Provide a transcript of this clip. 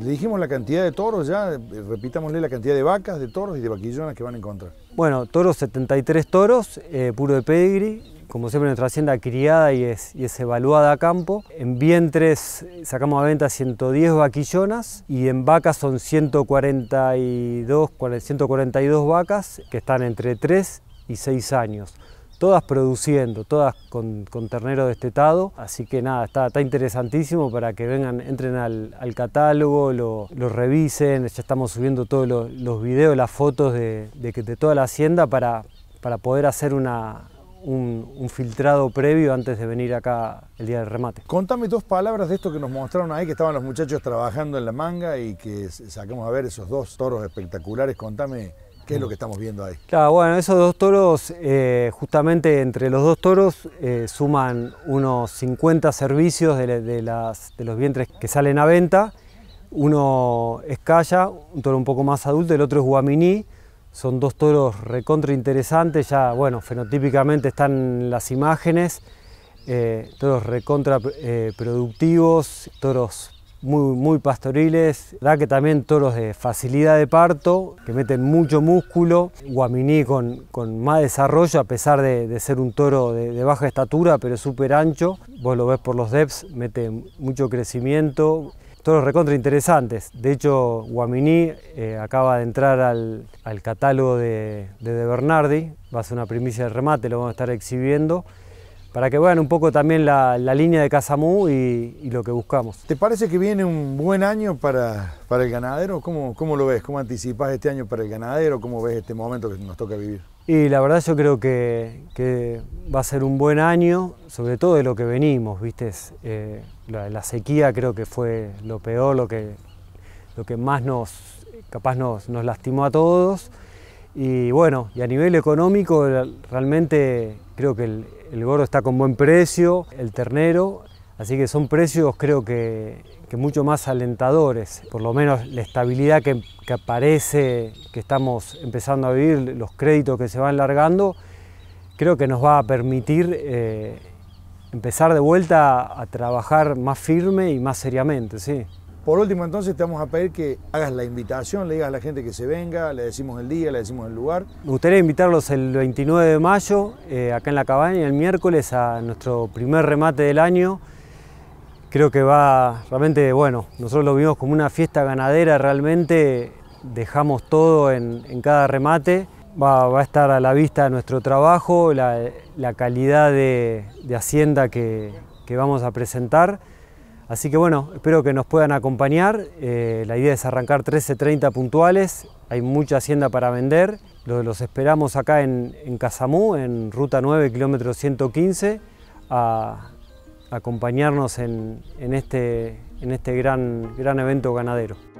Le dijimos la cantidad de toros ya, eh, repitámosle la cantidad de vacas, de toros y de vaquillonas que van a encontrar. Bueno, toros 73 toros, eh, puro de pedigree, como siempre nuestra hacienda criada y es, evaluada a campo. En vientres sacamos a venta 110 vaquillonas y en vacas son 142, 142 vacas que están entre 3 y 6 años todas produciendo, todas con, con ternero destetado. Así que nada, está, está interesantísimo para que vengan, entren al, al catálogo, lo, revisen. Ya estamos subiendo todos los, los videos, las fotos de, de, toda la hacienda para, para poder hacer una, un, filtrado previo antes de venir acá el día del remate. Contame dos palabras de esto que nos mostraron ahí, que estaban los muchachos trabajando en la manga y que saquemos a ver esos dos toros espectaculares. Contame ¿Qué es lo que estamos viendo ahí? Claro, bueno, esos dos toros, eh, justamente entre los dos toros, eh, suman unos 50 servicios de, los vientres que salen a venta. Uno es Calla, un toro un poco más adulto, el otro es Guaminí. Son dos toros recontra interesantes, ya, bueno, fenotípicamente están las imágenes. Eh, toros recontra productivos, toros muy, pastoriles, da que también toros de facilidad de parto, que meten mucho músculo, guaminí con, más desarrollo, a pesar de, ser un toro de, baja estatura, pero súper ancho, vos lo ves por los deps, mete mucho crecimiento, toros recontra interesantes. De hecho, Guaminí eh, acaba de entrar al, catálogo de, de, de Bernardi, va a ser una primicia de remate, lo vamos a estar exhibiendo para que vean un poco también la, línea de Casamú y, lo que buscamos. ¿Te parece que viene un buen año para, el ganadero? ¿Cómo, lo ves? ¿Cómo anticipas este año para el ganadero? ¿Cómo ves este momento que nos toca vivir? Y la verdad yo creo que, va a ser un buen año, sobre todo de lo que venimos, ¿viste? Eh, la, sequía creo que fue lo peor, lo que, lo que más nos, capaz nos, nos lastimó a todos. Y bueno, y a nivel económico realmente creo que el, el gordo está con buen precio, el ternero, así que son precios creo que, mucho más alentadores, por lo menos la estabilidad que, que aparece, que estamos empezando a vivir, los créditos que se van alargando, creo que nos va a permitir eh, empezar de vuelta a trabajar más firme y más seriamente, sí. Por último, entonces te vamos a pedir que hagas la invitación, le digas a la gente que se venga, le decimos el día, le decimos el lugar. Me gustaría invitarlos el 29 de mayo, eh, acá en la cabaña, el miércoles, a nuestro primer remate del año. Creo que va realmente, bueno, nosotros lo vimos como una fiesta ganadera, realmente dejamos todo en, cada remate. Va, a estar a la vista nuestro trabajo, la, calidad de, hacienda que vamos a presentar Así que bueno, espero que nos puedan acompañar. Eh, la idea es arrancar 13.30 puntuales. Hay mucha hacienda para vender. Los, esperamos acá en, Casamú, en ruta 9, kilómetro 115, a, acompañarnos en, este, en este gran, gran evento ganadero.